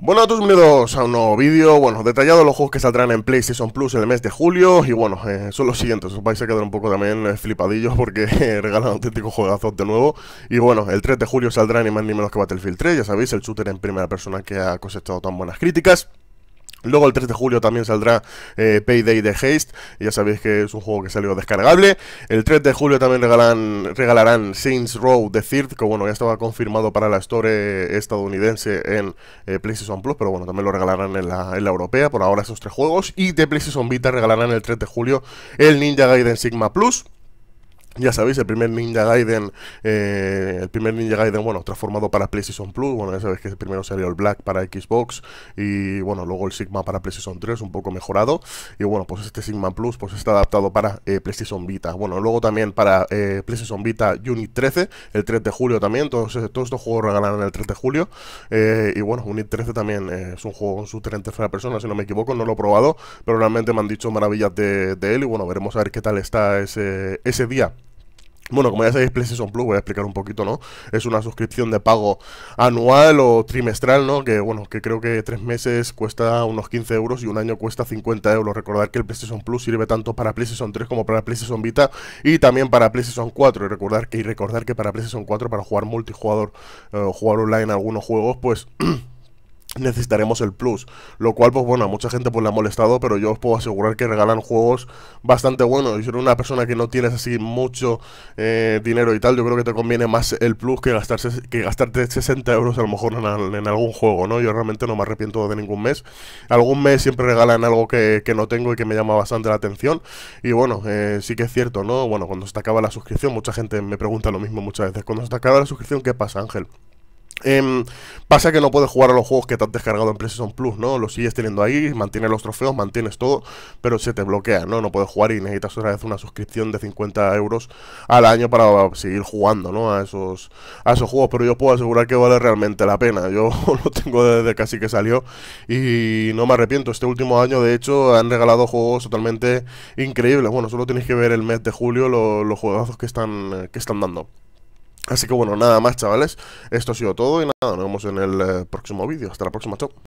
Bueno a todos, bienvenidos a un nuevo vídeo, bueno, detallado los juegos que saldrán en PlayStation Plus en el mes de julio Y bueno, eh, son los siguientes, os vais a quedar un poco también eh, flipadillos porque he eh, regalan auténticos juegazos de nuevo Y bueno, el 3 de julio saldrá ni más ni menos que Battlefield 3, ya sabéis, el shooter en primera persona que ha cosechado tan buenas críticas Luego el 3 de julio también saldrá eh, Payday de Haste, ya sabéis que es un juego que salió descargable. El 3 de julio también regalarán Saints Row The Third, que bueno, ya estaba confirmado para la Store eh, estadounidense en eh, PlayStation Plus, pero bueno, también lo regalarán en la, en la, europea, por ahora esos tres juegos. Y de PlayStation Vita regalarán el 3 de julio el Ninja Gaiden Sigma Plus. Ya sabéis, el primer Ninja Gaiden, eh, el primer Ninja Gaiden, bueno, transformado para PlayStation Plus, bueno, ya sabéis que primero salió el Black para Xbox y, bueno, luego el Sigma para PlayStation 3, un poco mejorado, y bueno, pues este Sigma Plus, pues está adaptado para eh, PlayStation Vita, bueno, luego también para eh, PlayStation Vita Unit 13, el 3 de julio también, todos estos juegos regalaron el 3 de julio, y bueno, Unit 13 también es un juego en su tercera persona, si no me equivoco, no lo he probado, pero realmente me han dicho maravillas de, él, y bueno, veremos a ver qué tal está ese, ese día. Bueno, como ya sabéis, PlayStation Plus, voy a explicar un poquito, ¿no? Es una suscripción de pago anual o trimestral, ¿no? Que, bueno, que creo que tres meses cuesta unos 15 euros y un año cuesta 50 euros. Recordad que el PlayStation Plus sirve tanto para PlayStation 3 como para PlayStation Vita y también para PlayStation 4. Y recordar que, recordar que para PlayStation 4, para jugar multijugador, eh, jugar online algunos juegos, pues... necesitaremos el plus. Lo cual, pues bueno, a mucha gente pues le ha molestado, pero yo os puedo asegurar que regalan juegos bastante buenos. Y si eres una persona que no tienes así mucho eh, dinero y tal, yo creo que te conviene más el plus que, gastarse, que gastarte 60 euros a lo mejor en, algún juego, ¿no? Yo realmente no me arrepiento de ningún mes. Algún mes siempre regalan algo que, no tengo y que me llama bastante la atención. Y bueno, eh, sí que es cierto, ¿no? Bueno, cuando se te acaba la suscripción, mucha gente me pregunta lo mismo muchas veces. Cuando se te acaba la suscripción, ¿qué pasa, Ángel? Em, pasa que no puedes jugar a los juegos que te has descargado en PlayStation Plus, ¿no? Los sigues teniendo ahí, mantienes los trofeos, mantienes todo, pero se te bloquea, ¿no? No puedes jugar y necesitas otra vez una suscripción de 50 euros al año para seguir jugando, ¿no? A esos, a esos juegos, pero yo puedo asegurar que vale realmente la pena. Yo lo tengo desde casi que salió y no me arrepiento. Este último año, de hecho, han regalado juegos totalmente increíbles. Bueno, solo tienes que ver el mes de julio los juegazos que están, que están dando. Así que bueno, nada más, chavales. Esto ha sido todo y nada, nos vemos en el eh, próximo vídeo. Hasta la próxima, chao.